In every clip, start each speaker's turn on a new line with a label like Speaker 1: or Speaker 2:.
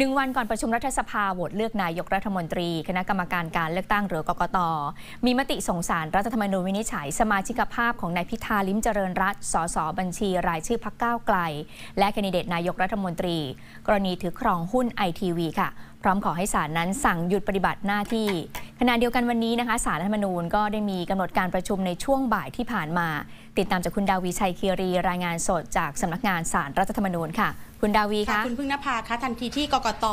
Speaker 1: หนึ่งวันก่อนประชุมรัฐสภาโหวตเลือกนายกรัฐมนตรี คณะกรรมการการเลือกตั้งหรือกกต มีมติส่งสารรัฐธรรมนูญวินิจฉัยสมาชิกภาพของนายพิธาลิ้มเจริญรัตสสบัญชี รายชื่อพักก้าวไกลและแคนดิเดตนายกรัฐมนตรี กรณีถือครองหุ้นไอทีวีค่ะพร้อมขอให้ศาลนั้นสั่งหยุดปฏิบัติหน้าที่ ขณะเดียวกันวันนี้นะคะสารรัฐธรรมนูญก็ได้มีกำหนดการประชุมในช่วงบ่ายที่ผ่านมา ติดตามจากคุณดาวีชัยคีรี รายงานสดจากสำนักงานสารรัฐธรรมนูญค่ะคุณดาวีค่ะคุณพึ่งนภาคะทันทีที่
Speaker 2: กกต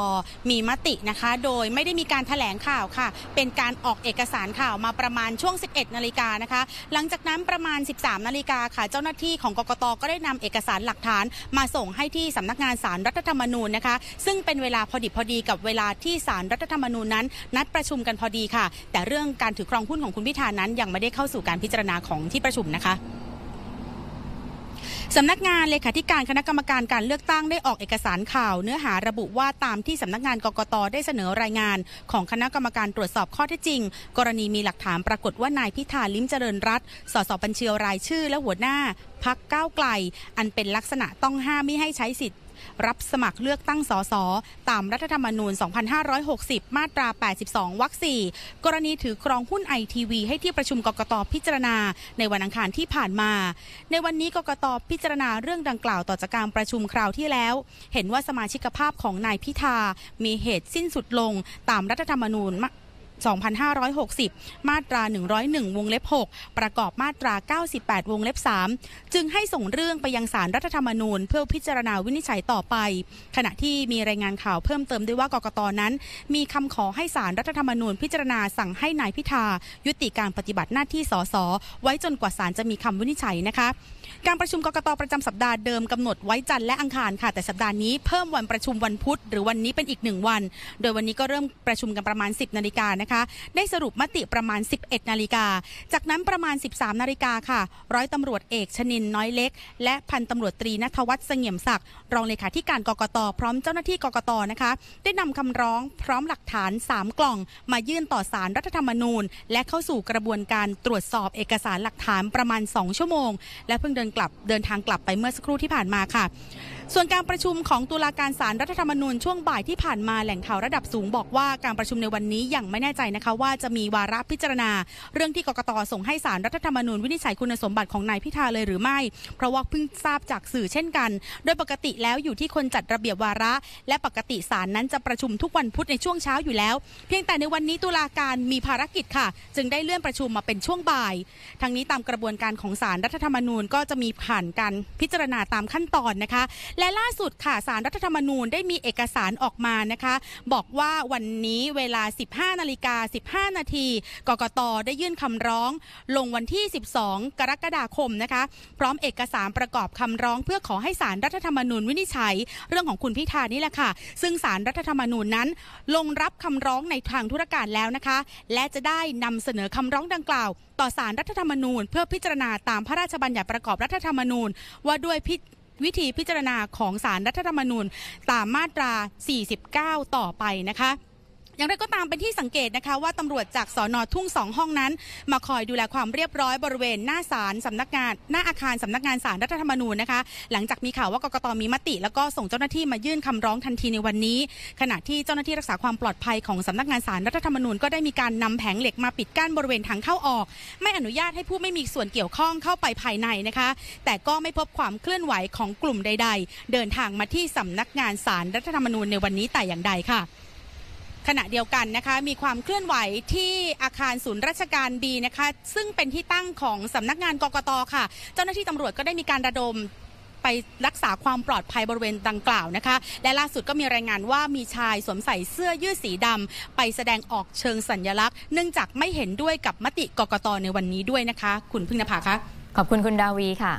Speaker 2: มีมตินะคะ โดยไม่ได้มีการถแถลงข่าวค่ะ เป็นการออกเอกสารข่าวมาประมาณช่วง 11นาฬิกานะคะ หลังจากนั้นประมาณ 13นาฬิกาค่ะ เจ้าหน้าที่ของกกตก็ได้นำเอกสารหลักฐาน มาส่งให้ที่สำนักงานสารรัฐธรรมนูญนะคะ ซึ่งเป็นเวลาพอดิบพอดีกับเวลาที่สารรัฐธรรมนูญนั้นนัดประชุมกันพอดีค่ะ แต่เรื่องการถือครองหุ้นของคุณพิธานั้นยังไม่ได้เข้าสู่การพิจารณาของที่ประชุมนะคะสำนักงานเลขาธิการคณะกรรมการการเลือกตั้งได้ออกเอกสารข่าวเนื้อหาระบุว่าตามที่สำนักงานกกตได้เสนอรายงานของคณะกรรมการตรวจสอบข้อเท็จจริง กรณีมีหลักฐานปรากฏว่านายพิธาลิ้มเจริญรัตสสบัญชีรายชื่อและหัวหน้า พักก้าวไกล อันเป็นลักษณะต้องห้ามไม่ให้ใช้สิทธิรับสมัครเลือกตั้งสสตามรัฐธรรมนูญ 2560 มาตรา 82 วรรค 4 กรณีถือครองหุ้นไอทีวี ให้ที่ประชุมกกตพิจารณาในวันอังคารที่ผ่านมา ในวันนี้กกตพิจารณาเรื่องดังกล่าวต่อจากการประชุมคราวที่แล้ว เห็นว่าสมาชิกภาพของนายพิธา มีเหตุสิ้นสุดลง ตามรัฐธรรมนูญ2560 มาตรา 101 วงเล็บ 6 ประกอบมาตรา 98 วงเล็บ 3 จึงให้ส่งเรื่องไปยังศาลรรัฐธรรมนูญเพื่อพิจารณาวินิจฉัยต่อไป ขณะที่มีรายงานข่าวเพิ่มเติมด้วยว่ากกตนั้น มีคำขอให้ศาลรรัฐธรรมนูญ พิจารณาสั่งให้นายพิธา ยุติการปฏิบัติหน้าที่สส ไว้จนกว่าศาลจะมีคำวินิจฉัยนะคะการประชุมกกตประจำสัปดาห์เดิมกำหนดไว้จันทร์และอังคารค่ะแต่สัปดาห์นี้เพิ่มวันประชุมวันพุธหรือวันนี้เป็นอีกหนึ่งวัน โดยวันนี้ก็เริ่มประชุมกันประมาณ 10นาฬิกานะคะคะได้สรุปมติประมาณ 11นาฬิกา จากนั้นประมาณ 13นาฬิกาค่ะ ร้อยตำรวจเอกชนินน้อยเล็กและพันตำรวจตรีนัทวัฒน์เสงี่ยมศักดิ์รองเลขาธิการกกตพร้อมเจ้าหน้าที่กกตนะคะ ได้นำคำร้องพร้อมหลักฐาน 3 กล่อง มายื่นต่อสารรัฐธรรมนูญ และเข้าสู่กระบวนการตรวจสอบเอกสารหลักฐานประมาณ 2 ชั่วโมง และเพิ่งเดินกลับเดินทางกลับไปเมื่อสักครู่ที่ผ่านมาค่ะส่วนการประชุมของตุลาการศาลรัฐธรรมนูญช่วงบ่ายที่ผ่านมาแหล่งข่าวระดับสูงบอกว่าการประชุมในวันนี้ยังไม่แน่ใจนะคะ ว่าจะมีวาระพิจารณา เรื่องที่กกตส่งให้ศาลรัฐธรรมนูญวินิจฉัยคุณสมบัติของนายพิธาเลยหรือไม่เพราะว่าเพิ่งทราบจากสื่อเช่นกัน โดยปกติแล้วอยู่ที่คนจัดระเบียบวาระ และปกติศาลนั้นจะประชุมทุกวันพุธในช่วงเช้าอยู่แล้ว เพียงแต่ในวันนี้ตุลาการมีภารกิจค่ะ จึงได้เลื่อนประชุมมาเป็นช่วงบ่าย ทั้งนี้ตามกระบวนการของศาลรัฐธรรมนูญก็จะมีผ่านการพิจารณาตามขั้นตอนนะคะและล่าสุดค่ะสารรัฐธรรมนูญได้มีเอกสารออกมานะคะ บอกว่าวันนี้เวลา 15นาฬิกา15นาทีกกตได้ยื่นคำร้อง ลงวันที่ 12 กรกฎาคมนะคะ พร้อมเอกสารประกอบคำร้อง เพื่อขอให้สารรัฐธรรมนูญวินิจฉัยเรื่องของคุณพิธานี่แหละค่ะซึ่งสารรัฐธรรมนูญนั้น ลงรับคำร้องในทางธุรการแล้วนะคะ และจะได้นำเสนอคำร้องดังกล่าว ต่อสารรัฐธรรมนูญ เพื่อพิจารณาตามพระราชบัญญัติประกอบรัฐธรรมนูญ ว่าด้วยพิวิธีพิจารณาของสารรัฐธรรมนูญตามมาตรา 49 ต่อไปนะคะอย่างไรก็ตามเป็นที่สังเกตนะคะ ว่าตำรวจจากสอนอทุ่งสองห้องนั้น มาคอยดูแลความเรียบร้อยบริเวณหน้าศาลสำนักงาน หน้าอาคารสำนักงานศาลรัฐธรรมนูญนะคะหลังจากมีข่าวว่ากกตมีมติ แล้วก็ส่งเจ้าหน้าที่มายื่นคำร้องทันทีในวันนี้ ขณะที่เจ้าหน้าที่รักษาความปลอดภัยของสำนักงานศาลรัฐธรรมนูญ ก็ได้มีการนำแผงเหล็กมาปิดกั้นบริเวณทางเข้าออก ไม่อนุญาตให้ผู้ไม่มีส่วนเกี่ยวข้องเข้าไปภายในนะคะ แต่ก็ไม่พบความเคลื่อนไหวของกลุ่มใด ๆ เดินทางมาที่สำนักงานศาลรัฐธรรมนูญในวันนี้แต่อย่างใดค่ะขณะเดียวกันนะคะ มีความเคลื่อนไหวที่อาคารศูนย์ราชการบีนะคะ ซึ่งเป็นที่ตั้งของสำนักงานกกตค่ะ เจ้าหน้าที่ตำรวจก็ได้มีการระดมไปรักษาความปลอดภัยบริเวณดังกล่าวนะคะ และล่าสุดก็มีรายงานว่ามีชายสวมใส่เสื้อยืดสีดำ ไปแสดงออกเชิงสัญญลักษณ์ เนื่องจากไม่เห็นด้วยกับมติกกตในวันนี้ด้วยนะคะ คุณพึ่งนภาคะขอบคุณคุณดาวีค่ะ